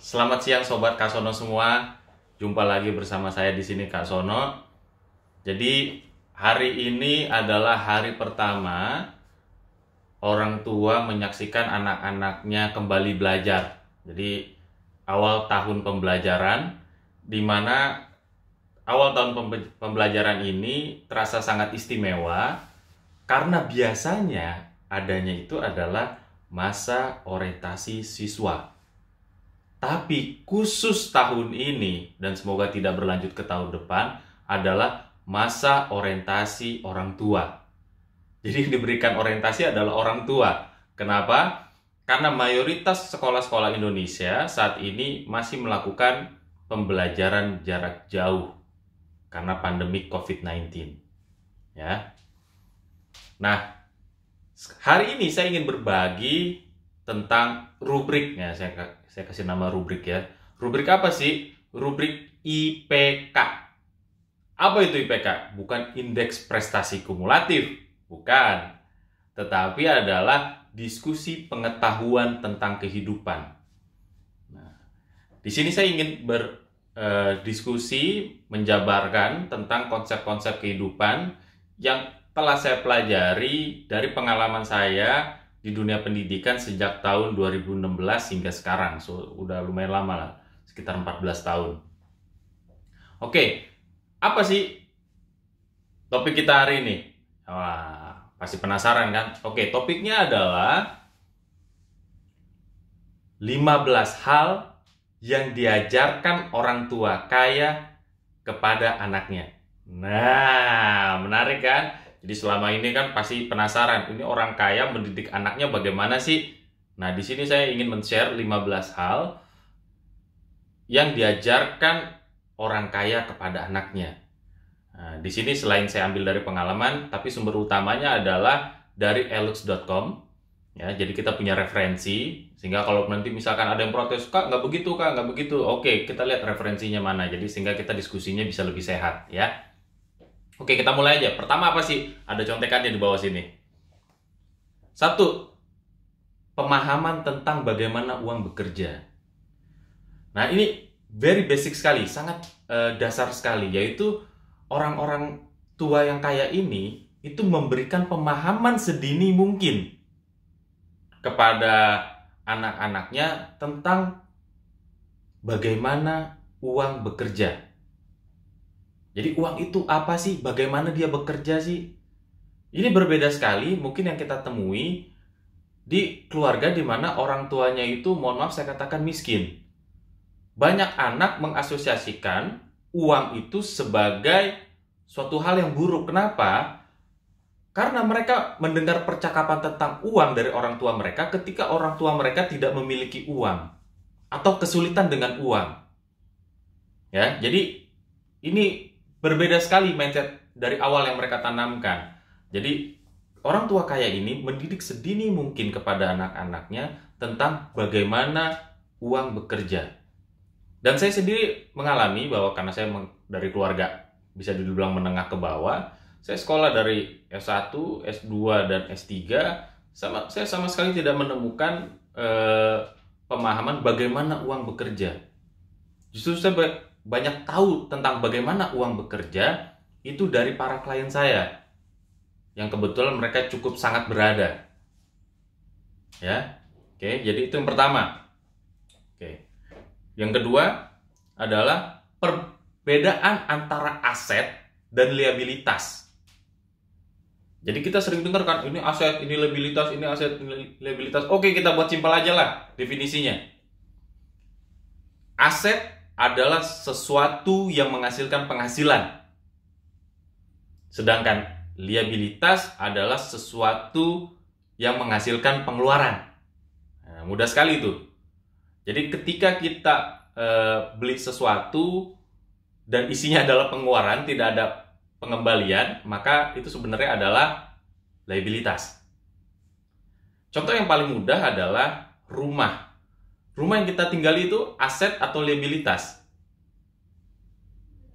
Selamat siang sobat Kak Sono semua. Jumpa lagi bersama saya di sini Kak Sono. Jadi hari ini adalah hari pertama orang tua menyaksikan anak-anaknya kembali belajar. Jadi awal tahun pembelajaran di mana awal tahun pembelajaran ini terasa sangat istimewa karena biasanya adanya itu adalah masa orientasi siswa tapi khusus tahun ini dan semoga tidak berlanjut ke tahun depan adalah masa orientasi orang tua. Jadi yang diberikan orientasi adalah orang tua. Kenapa? Karena mayoritas sekolah-sekolah Indonesia saat ini masih melakukan pembelajaran jarak jauh karena pandemi COVID-19. Ya. Nah, hari ini saya ingin berbagi tentang rubriknya saya saya kasih nama rubrik ya rubrik apa sih rubrik IPK apa itu IPK bukan indeks prestasi kumulatif bukan tetapi adalah diskusi pengetahuan tentang kehidupan nah, di sini saya ingin berdiskusi eh, menjabarkan tentang konsep-konsep kehidupan yang telah saya pelajari dari pengalaman saya di dunia pendidikan sejak tahun 2016 hingga sekarang. So, udah lumayan lama lah, sekitar 14 tahun. Oke, okay. apa sih topik kita hari ini? Wah, pasti penasaran kan? Oke, okay, topiknya adalah 15 hal yang diajarkan orang tua kaya kepada anaknya. Nah, menarik kan? Jadi selama ini kan pasti penasaran, ini orang kaya mendidik anaknya bagaimana sih? Nah, di sini saya ingin men-share 15 hal yang diajarkan orang kaya kepada anaknya. Nah, di sini selain saya ambil dari pengalaman, tapi sumber utamanya adalah dari elux.com. Ya, jadi kita punya referensi sehingga kalau nanti misalkan ada yang protes, "Kak, nggak begitu, Kak, nggak begitu." Oke, kita lihat referensinya mana. Jadi sehingga kita diskusinya bisa lebih sehat, ya. Oke, kita mulai aja. Pertama apa sih? Ada contekannya di bawah sini. Satu, pemahaman tentang bagaimana uang bekerja. Nah, ini very basic sekali, sangat uh, dasar sekali, yaitu orang-orang tua yang kaya ini itu memberikan pemahaman sedini mungkin kepada anak-anaknya tentang bagaimana uang bekerja. Jadi uang itu apa sih? Bagaimana dia bekerja sih? Ini berbeda sekali mungkin yang kita temui di keluarga di mana orang tuanya itu mohon maaf saya katakan miskin. Banyak anak mengasosiasikan uang itu sebagai suatu hal yang buruk. Kenapa? Karena mereka mendengar percakapan tentang uang dari orang tua mereka ketika orang tua mereka tidak memiliki uang atau kesulitan dengan uang. Ya, jadi ini berbeda sekali mindset dari awal yang mereka tanamkan. Jadi orang tua kaya ini mendidik sedini mungkin kepada anak-anaknya tentang bagaimana uang bekerja. Dan saya sendiri mengalami bahwa karena saya dari keluarga bisa dibilang menengah ke bawah, saya sekolah dari S1, S2 dan S3 sama saya sama sekali tidak menemukan eh, pemahaman bagaimana uang bekerja justru saya banyak tahu tentang bagaimana uang bekerja itu dari para klien saya yang kebetulan mereka cukup sangat berada ya oke jadi itu yang pertama oke yang kedua adalah perbedaan antara aset dan liabilitas jadi kita sering dengar kan ini aset ini liabilitas ini aset ini liabilitas oke kita buat simpel aja lah definisinya aset adalah sesuatu yang menghasilkan penghasilan. Sedangkan liabilitas adalah sesuatu yang menghasilkan pengeluaran. Nah, mudah sekali itu. Jadi ketika kita e, beli sesuatu dan isinya adalah pengeluaran, tidak ada pengembalian, maka itu sebenarnya adalah liabilitas. Contoh yang paling mudah adalah rumah Rumah yang kita tinggali itu aset atau liabilitas?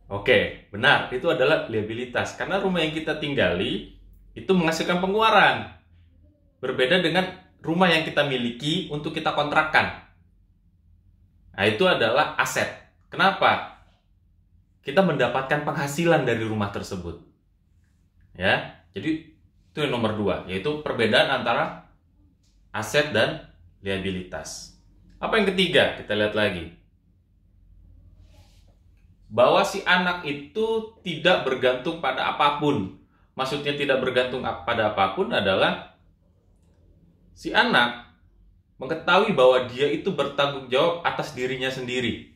Oke, benar. Itu adalah liabilitas. Karena rumah yang kita tinggali itu menghasilkan pengeluaran. Berbeda dengan rumah yang kita miliki untuk kita kontrakkan. Nah, itu adalah aset. Kenapa? Kita mendapatkan penghasilan dari rumah tersebut. Ya, jadi itu yang nomor dua, yaitu perbedaan antara aset dan liabilitas. Apa yang ketiga? Kita lihat lagi. Bahwa si anak itu tidak bergantung pada apapun. Maksudnya tidak bergantung pada apapun adalah si anak mengetahui bahwa dia itu bertanggung jawab atas dirinya sendiri.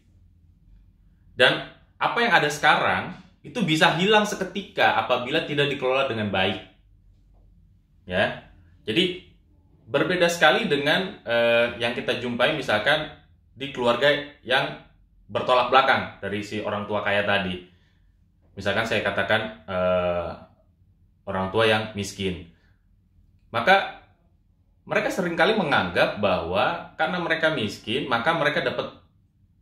Dan apa yang ada sekarang itu bisa hilang seketika apabila tidak dikelola dengan baik. Ya. Jadi Berbeda sekali dengan uh, yang kita jumpai misalkan di keluarga yang bertolak belakang dari si orang tua kaya tadi. Misalkan saya katakan uh, orang tua yang miskin. Maka mereka seringkali menganggap bahwa karena mereka miskin, maka mereka dapat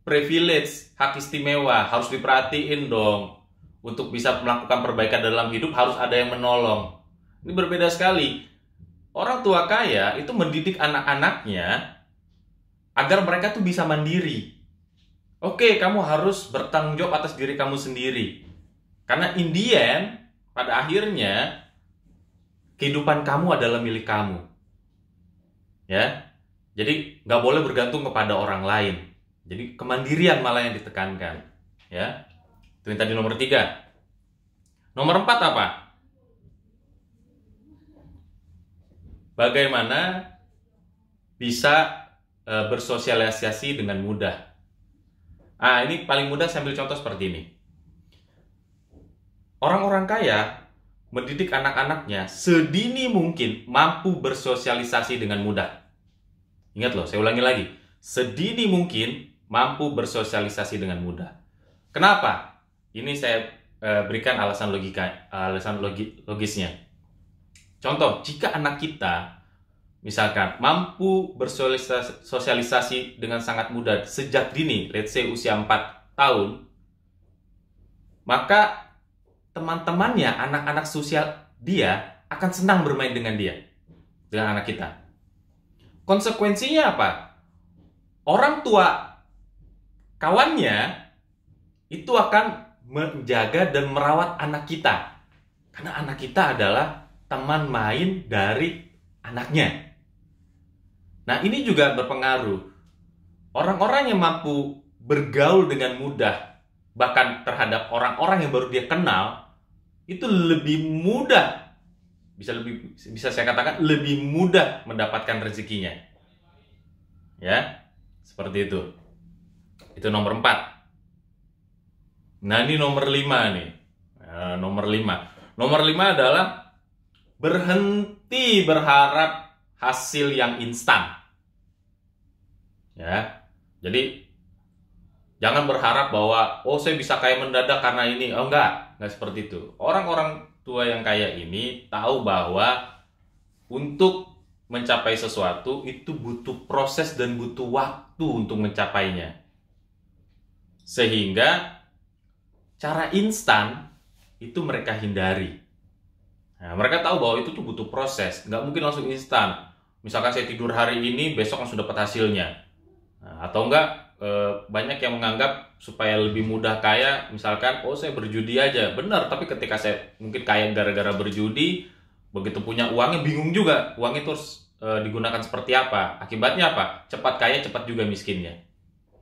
privilege, hak istimewa, harus diperhatiin dong. Untuk bisa melakukan perbaikan dalam hidup harus ada yang menolong. Ini berbeda sekali Orang tua kaya itu mendidik anak-anaknya agar mereka tuh bisa mandiri. Oke, kamu harus bertanggung jawab atas diri kamu sendiri. Karena Indian pada akhirnya kehidupan kamu adalah milik kamu. Ya. Jadi nggak boleh bergantung kepada orang lain. Jadi kemandirian malah yang ditekankan. Ya. Itu yang tadi nomor tiga. Nomor empat apa? bagaimana bisa e, bersosialisasi dengan mudah. Ah, ini paling mudah sambil contoh seperti ini. Orang-orang kaya mendidik anak-anaknya sedini mungkin mampu bersosialisasi dengan mudah. Ingat loh, saya ulangi lagi. Sedini mungkin mampu bersosialisasi dengan mudah. Kenapa? Ini saya e, berikan alasan logika, alasan logi, logisnya. Contoh, jika anak kita misalkan mampu bersosialisasi dengan sangat mudah sejak dini, let's say usia 4 tahun, maka teman-temannya, anak-anak sosial dia akan senang bermain dengan dia, dengan anak kita. Konsekuensinya apa? Orang tua kawannya itu akan menjaga dan merawat anak kita. Karena anak kita adalah teman main dari anaknya. Nah, ini juga berpengaruh. Orang-orang yang mampu bergaul dengan mudah, bahkan terhadap orang-orang yang baru dia kenal, itu lebih mudah bisa lebih bisa saya katakan lebih mudah mendapatkan rezekinya. Ya, seperti itu. Itu nomor empat. Nah, ini nomor lima nih. Nah, nomor lima. Nomor lima adalah berhenti berharap hasil yang instan. Ya. Jadi jangan berharap bahwa oh saya bisa kaya mendadak karena ini. Oh enggak, enggak seperti itu. Orang-orang tua yang kaya ini tahu bahwa untuk mencapai sesuatu itu butuh proses dan butuh waktu untuk mencapainya. Sehingga cara instan itu mereka hindari Nah, mereka tahu bahwa itu tuh butuh proses, nggak mungkin langsung instan. Misalkan saya tidur hari ini, besok langsung dapat hasilnya. Nah, atau enggak, e, eh, banyak yang menganggap supaya lebih mudah kaya, misalkan, oh saya berjudi aja. Benar, tapi ketika saya mungkin kaya gara-gara berjudi, begitu punya uangnya bingung juga. Uangnya terus e, eh, digunakan seperti apa. Akibatnya apa? Cepat kaya, cepat juga miskinnya.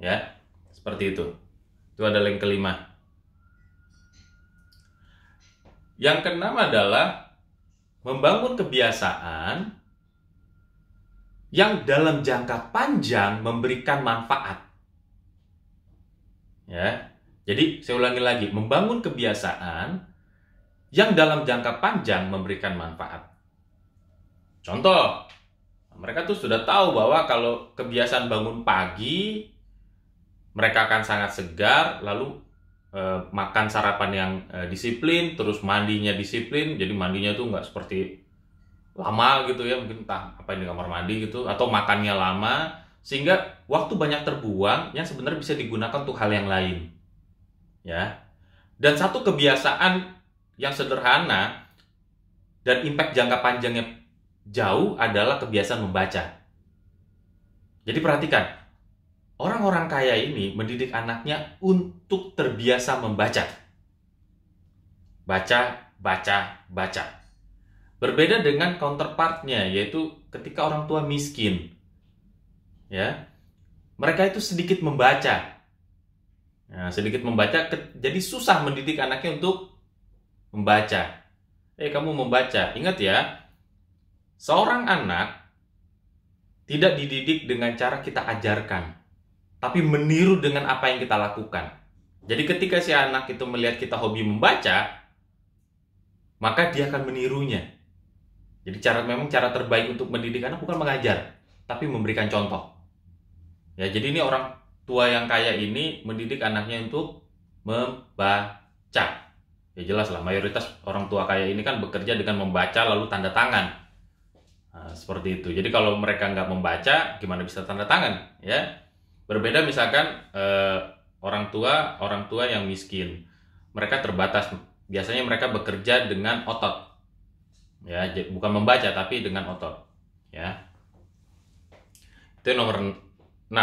Ya, seperti itu. Itu adalah yang kelima. Yang keenam adalah membangun kebiasaan yang dalam jangka panjang memberikan manfaat. Ya. Jadi saya ulangi lagi, membangun kebiasaan yang dalam jangka panjang memberikan manfaat. Contoh, mereka tuh sudah tahu bahwa kalau kebiasaan bangun pagi mereka akan sangat segar lalu Eh, makan sarapan yang eh, disiplin, terus mandinya disiplin. Jadi mandinya tuh nggak seperti lama gitu ya, mungkin entah apa yang di kamar mandi gitu, atau makannya lama, sehingga waktu banyak terbuang yang sebenarnya bisa digunakan untuk hal yang lain. Ya. Dan satu kebiasaan yang sederhana dan impact jangka panjangnya jauh adalah kebiasaan membaca. Jadi perhatikan, Orang-orang kaya ini mendidik anaknya untuk terbiasa membaca. Baca, baca, baca. Berbeda dengan counterpartnya, yaitu ketika orang tua miskin. Ya, mereka itu sedikit membaca, Nah, sedikit membaca, jadi susah mendidik anaknya untuk membaca. Eh, kamu membaca, ingat ya, seorang anak tidak dididik dengan cara kita ajarkan tapi meniru dengan apa yang kita lakukan. Jadi ketika si anak itu melihat kita hobi membaca, maka dia akan menirunya. Jadi cara memang cara terbaik untuk mendidik anak bukan mengajar, tapi memberikan contoh. Ya, jadi ini orang tua yang kaya ini mendidik anaknya untuk membaca. Ya jelas lah, mayoritas orang tua kaya ini kan bekerja dengan membaca lalu tanda tangan. Nah, seperti itu. Jadi kalau mereka nggak membaca, gimana bisa tanda tangan? Ya, Berbeda misalkan eh, orang tua orang tua yang miskin, mereka terbatas. Biasanya mereka bekerja dengan otot, ya bukan membaca tapi dengan otot, ya. Itu nomor 6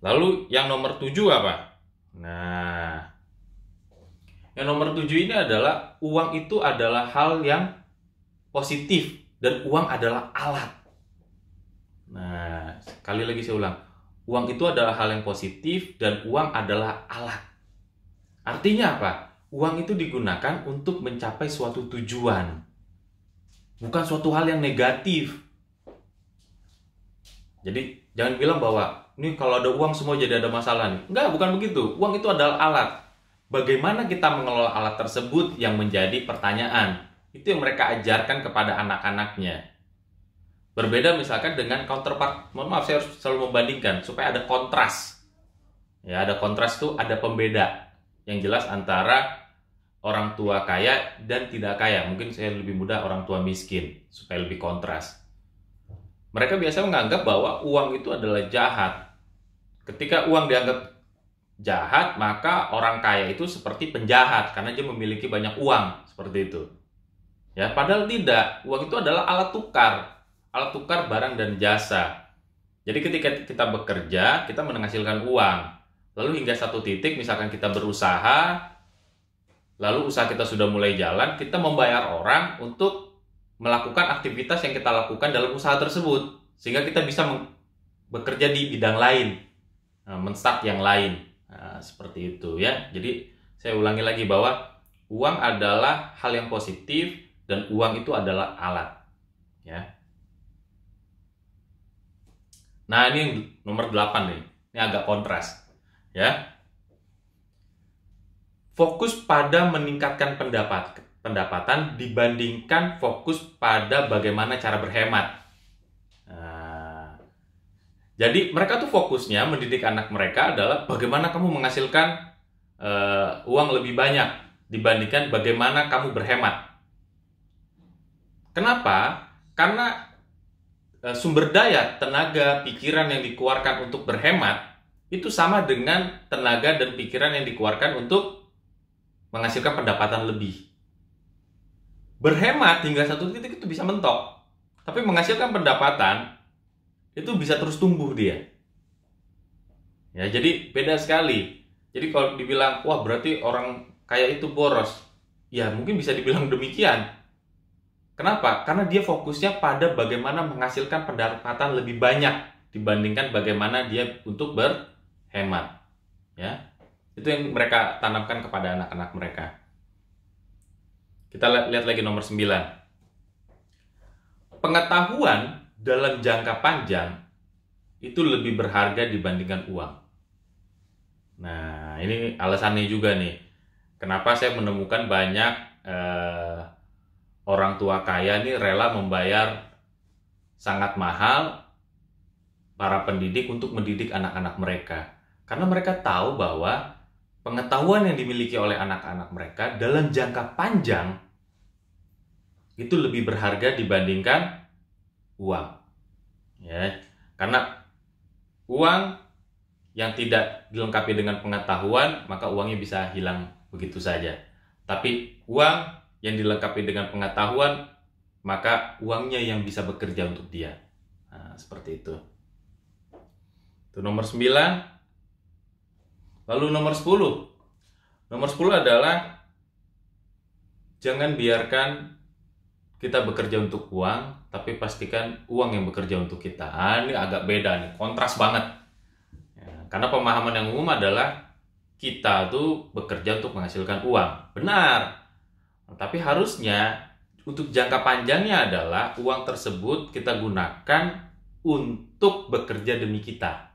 Lalu yang nomor 7 apa? Nah, yang nomor tujuh ini adalah uang itu adalah hal yang positif dan uang adalah alat. Nah, sekali lagi saya ulang uang itu adalah hal yang positif dan uang adalah alat. Artinya apa? Uang itu digunakan untuk mencapai suatu tujuan. Bukan suatu hal yang negatif. Jadi jangan bilang bahwa ini kalau ada uang semua jadi ada masalah nih. Enggak, bukan begitu. Uang itu adalah alat. Bagaimana kita mengelola alat tersebut yang menjadi pertanyaan. Itu yang mereka ajarkan kepada anak-anaknya. Berbeda misalkan dengan counterpart, mohon maaf saya harus selalu membandingkan supaya ada kontras. Ya, ada kontras tuh ada pembeda yang jelas antara orang tua kaya dan tidak kaya. Mungkin saya lebih mudah orang tua miskin supaya lebih kontras. Mereka biasa menganggap bahwa uang itu adalah jahat. Ketika uang dianggap jahat, maka orang kaya itu seperti penjahat karena dia memiliki banyak uang, seperti itu. Ya, padahal tidak. Uang itu adalah alat tukar alat tukar barang dan jasa. Jadi ketika kita bekerja, kita menghasilkan uang. Lalu hingga satu titik, misalkan kita berusaha, lalu usaha kita sudah mulai jalan, kita membayar orang untuk melakukan aktivitas yang kita lakukan dalam usaha tersebut. Sehingga kita bisa bekerja di bidang lain, eh, menstart yang lain. Nah, seperti itu ya. Jadi saya ulangi lagi bahwa uang adalah hal yang positif dan uang itu adalah alat. Ya, Nah, ini nomor 8 nih. Ini agak kontras. Ya. Fokus pada meningkatkan pendapat pendapatan dibandingkan fokus pada bagaimana cara berhemat. Nah, jadi mereka tuh fokusnya mendidik anak mereka adalah bagaimana kamu menghasilkan uh, uang lebih banyak dibandingkan bagaimana kamu berhemat. Kenapa? Karena Eh, sumber daya, tenaga, pikiran yang dikeluarkan untuk berhemat itu sama dengan tenaga dan pikiran yang dikeluarkan untuk menghasilkan pendapatan lebih. Berhemat hingga satu titik itu bisa mentok, tapi menghasilkan pendapatan itu bisa terus tumbuh dia. Ya, jadi beda sekali. Jadi kalau dibilang, wah berarti orang kaya itu boros. Ya, mungkin bisa dibilang demikian Kenapa? Karena dia fokusnya pada bagaimana menghasilkan pendapatan lebih banyak dibandingkan bagaimana dia untuk berhemat. Ya. Itu yang mereka tanamkan kepada anak-anak mereka. Kita lihat lagi nomor 9. Pengetahuan dalam jangka panjang itu lebih berharga dibandingkan uang. Nah, ini alasannya juga nih. Kenapa saya menemukan banyak eh, orang tua kaya ini rela membayar sangat mahal para pendidik untuk mendidik anak-anak mereka. Karena mereka tahu bahwa pengetahuan yang dimiliki oleh anak-anak mereka dalam jangka panjang itu lebih berharga dibandingkan uang. Ya, karena uang yang tidak dilengkapi dengan pengetahuan, maka uangnya bisa hilang begitu saja. Tapi uang yang dilengkapi dengan pengetahuan, maka uangnya yang bisa bekerja untuk dia. Nah, seperti itu. Itu nomor 9. Lalu nomor 10. Nomor 10 adalah jangan biarkan kita bekerja untuk uang, tapi pastikan uang yang bekerja untuk kita. Nah, ini agak beda nih, kontras banget. Ya, karena pemahaman yang umum adalah kita tuh bekerja untuk menghasilkan uang. Benar, tapi harusnya untuk jangka panjangnya adalah uang tersebut kita gunakan untuk bekerja demi kita.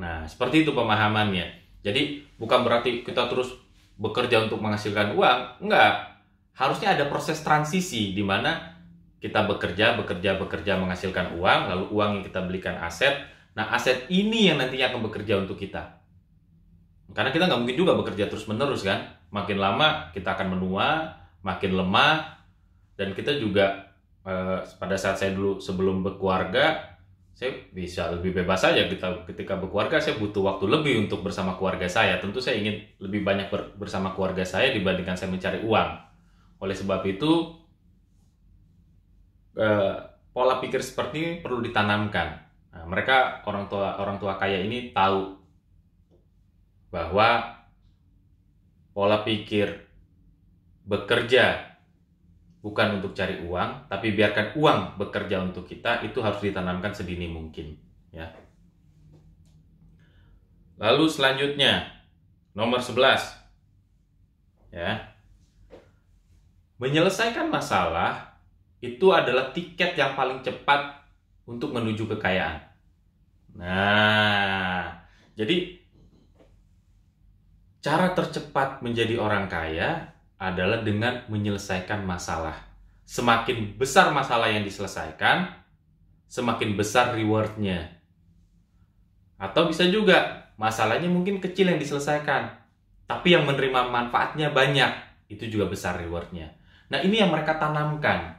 Nah, seperti itu pemahamannya. Jadi, bukan berarti kita terus bekerja untuk menghasilkan uang, enggak. Harusnya ada proses transisi di mana kita bekerja, bekerja, bekerja menghasilkan uang, lalu uang yang kita belikan aset. Nah, aset ini yang nantinya akan bekerja untuk kita. Karena kita nggak mungkin juga bekerja terus-menerus kan. Makin lama kita akan menua, makin lemah, dan kita juga eh, pada saat saya dulu sebelum berkeluarga, saya bisa lebih bebas saja kita ketika berkeluarga saya butuh waktu lebih untuk bersama keluarga saya. Tentu saya ingin lebih banyak ber, bersama keluarga saya dibandingkan saya mencari uang. Oleh sebab itu eh, pola pikir seperti ini perlu ditanamkan. Nah, mereka orang tua orang tua kaya ini tahu bahwa pola pikir bekerja bukan untuk cari uang, tapi biarkan uang bekerja untuk kita itu harus ditanamkan sedini mungkin, ya. Lalu selanjutnya nomor 11 ya. Menyelesaikan masalah itu adalah tiket yang paling cepat untuk menuju kekayaan. Nah, jadi Cara tercepat menjadi orang kaya adalah dengan menyelesaikan masalah. Semakin besar masalah yang diselesaikan, semakin besar rewardnya. Atau bisa juga masalahnya mungkin kecil yang diselesaikan, tapi yang menerima manfaatnya banyak, itu juga besar rewardnya. Nah ini yang mereka tanamkan.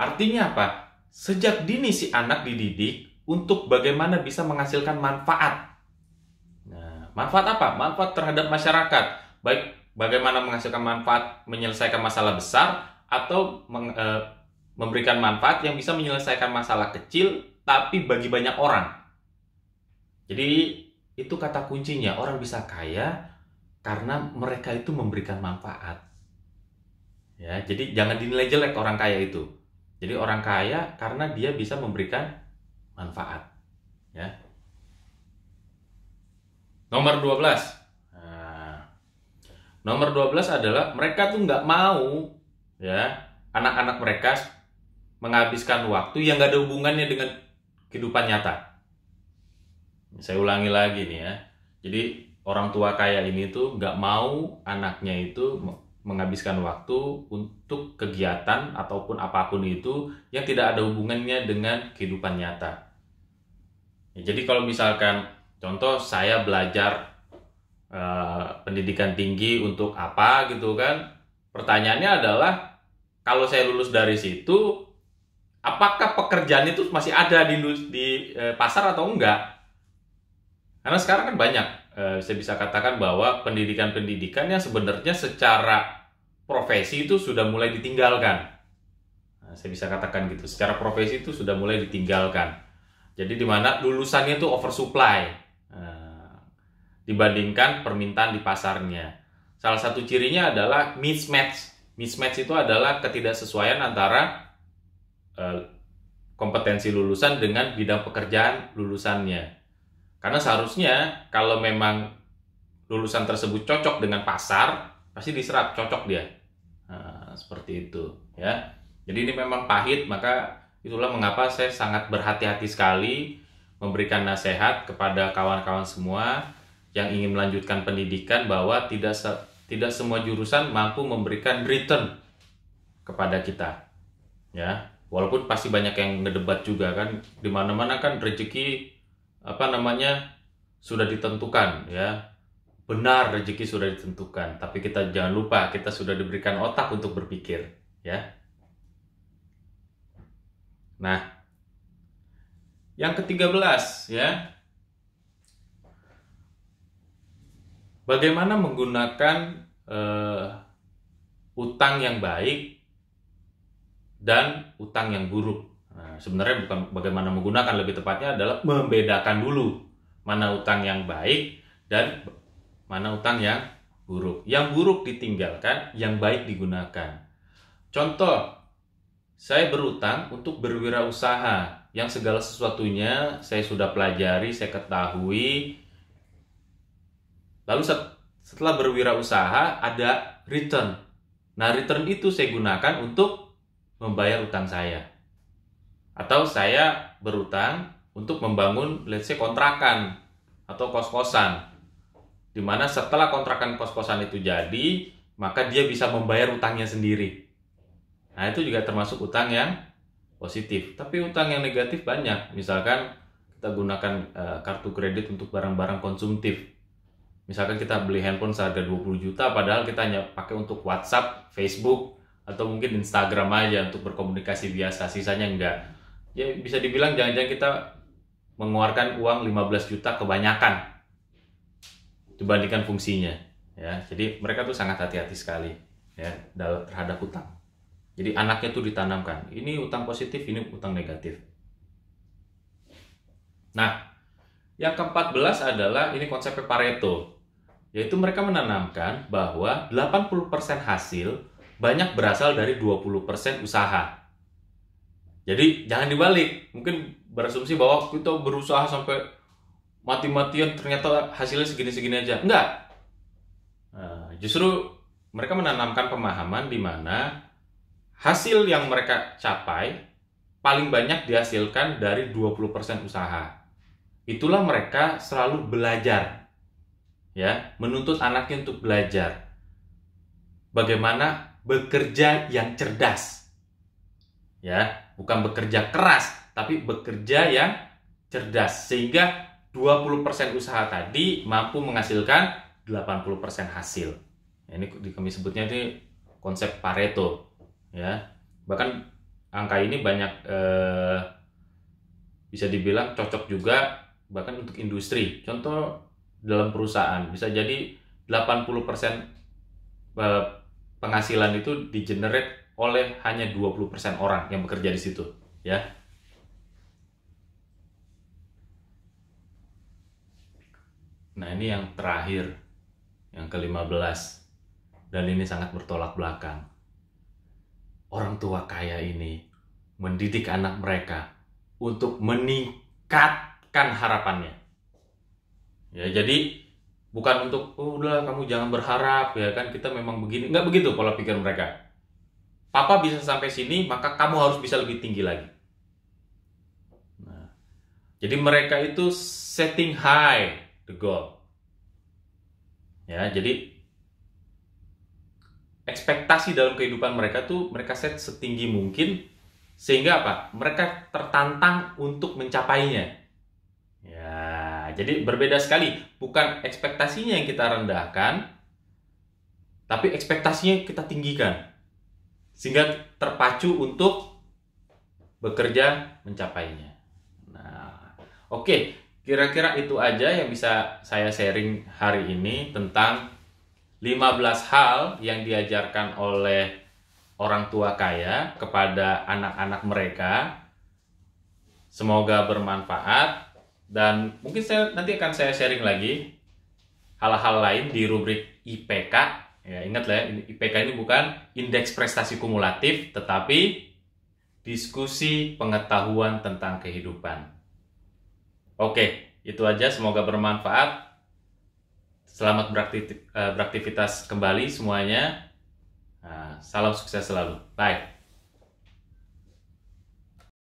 Artinya apa? Sejak dini si anak dididik untuk bagaimana bisa menghasilkan manfaat Manfaat apa? Manfaat terhadap masyarakat. Baik bagaimana menghasilkan manfaat menyelesaikan masalah besar atau meng, e, memberikan manfaat yang bisa menyelesaikan masalah kecil tapi bagi banyak orang. Jadi itu kata kuncinya orang bisa kaya karena mereka itu memberikan manfaat. Ya, jadi jangan dinilai jelek orang kaya itu. Jadi orang kaya karena dia bisa memberikan manfaat. Ya, Nomor 12. Nah, nomor 12 adalah mereka tuh nggak mau ya anak-anak mereka menghabiskan waktu yang nggak ada hubungannya dengan kehidupan nyata. Saya ulangi lagi nih ya. Jadi orang tua kaya ini tuh nggak mau anaknya itu menghabiskan waktu untuk kegiatan ataupun apapun itu yang tidak ada hubungannya dengan kehidupan nyata. Ya, jadi kalau misalkan Contoh saya belajar uh, pendidikan tinggi untuk apa gitu kan? Pertanyaannya adalah kalau saya lulus dari situ, apakah pekerjaan itu masih ada di di uh, pasar atau enggak? Karena sekarang kan banyak uh, eh, saya bisa katakan bahwa pendidikan-pendidikan yang sebenarnya secara profesi itu sudah mulai ditinggalkan. Nah, saya bisa katakan gitu, secara profesi itu sudah mulai ditinggalkan. Jadi di mana lulusannya itu oversupply dibandingkan permintaan di pasarnya. Salah satu cirinya adalah mismatch. Mismatch itu adalah ketidaksesuaian antara eh, kompetensi lulusan dengan bidang pekerjaan lulusannya. Karena seharusnya kalau memang lulusan tersebut cocok dengan pasar, pasti diserap cocok dia. Nah, seperti itu ya. Jadi ini memang pahit, maka itulah mengapa saya sangat berhati-hati sekali memberikan nasihat kepada kawan-kawan semua yang ingin melanjutkan pendidikan bahwa tidak se tidak semua jurusan mampu memberikan return kepada kita. Ya, walaupun pasti banyak yang ngedebat juga kan di mana-mana kan rezeki apa namanya sudah ditentukan ya. Benar rezeki sudah ditentukan, tapi kita jangan lupa kita sudah diberikan otak untuk berpikir, ya. Nah, yang ke-13 ya, Bagaimana menggunakan uh, utang yang baik dan utang yang buruk? Nah, sebenarnya bukan bagaimana menggunakan, lebih tepatnya adalah membedakan dulu mana utang yang baik dan mana utang yang buruk. Yang buruk ditinggalkan, yang baik digunakan. Contoh, saya berutang untuk berwirausaha yang segala sesuatunya saya sudah pelajari, saya ketahui, Lalu setelah berwirausaha ada return. Nah, return itu saya gunakan untuk membayar utang saya. Atau saya berutang untuk membangun let's say kontrakan atau kos-kosan. Dimana setelah kontrakan kos-kosan itu jadi, maka dia bisa membayar utangnya sendiri. Nah, itu juga termasuk utang yang positif. Tapi utang yang negatif banyak. Misalkan kita gunakan e, kartu kredit untuk barang-barang konsumtif misalkan kita beli handphone seharga 20 juta padahal kita hanya pakai untuk WhatsApp, Facebook atau mungkin Instagram aja untuk berkomunikasi biasa, sisanya enggak. Ya bisa dibilang jangan-jangan kita mengeluarkan uang 15 juta kebanyakan dibandingkan fungsinya ya. Jadi mereka tuh sangat hati-hati sekali ya dalam terhadap hutang. Jadi anaknya tuh ditanamkan, ini utang positif, ini utang negatif. Nah, yang ke-14 adalah ini konsep Pareto yaitu mereka menanamkan bahwa 80% hasil banyak berasal dari 20% usaha. Jadi jangan dibalik, mungkin berasumsi bahwa kita berusaha sampai mati-matian ternyata hasilnya segini-segini aja. Enggak. Nah, justru mereka menanamkan pemahaman di mana hasil yang mereka capai paling banyak dihasilkan dari 20% usaha. Itulah mereka selalu belajar ya menuntut anaknya untuk belajar bagaimana bekerja yang cerdas ya bukan bekerja keras tapi bekerja yang cerdas sehingga 20% usaha tadi mampu menghasilkan 80% hasil ya, ini kami sebutnya ini konsep Pareto ya bahkan angka ini banyak eh, bisa dibilang cocok juga bahkan untuk industri contoh dalam perusahaan. Bisa jadi 80% eh, penghasilan itu di-generate oleh hanya 20% orang yang bekerja di situ, ya. Nah, ini yang terakhir, yang ke-15. Dan ini sangat bertolak belakang. Orang tua kaya ini mendidik anak mereka untuk meningkatkan harapannya ya jadi bukan untuk oh, udah kamu jangan berharap ya kan kita memang begini nggak begitu pola pikir mereka papa bisa sampai sini maka kamu harus bisa lebih tinggi lagi nah, jadi mereka itu setting high the goal ya jadi ekspektasi dalam kehidupan mereka tuh mereka set setinggi mungkin sehingga apa mereka tertantang untuk mencapainya Nah, jadi berbeda sekali, bukan ekspektasinya yang kita rendahkan, tapi ekspektasinya yang kita tinggikan. Sehingga terpacu untuk bekerja mencapainya. Nah, oke, okay. kira-kira itu aja yang bisa saya sharing hari ini tentang 15 hal yang diajarkan oleh orang tua kaya kepada anak-anak mereka. Semoga bermanfaat dan mungkin saya nanti akan saya sharing lagi hal-hal lain di rubrik IPK ya ingatlah ya IPK ini bukan indeks prestasi kumulatif tetapi diskusi pengetahuan tentang kehidupan oke itu aja semoga bermanfaat selamat eh, beraktivitas kembali semuanya nah, salam sukses selalu bye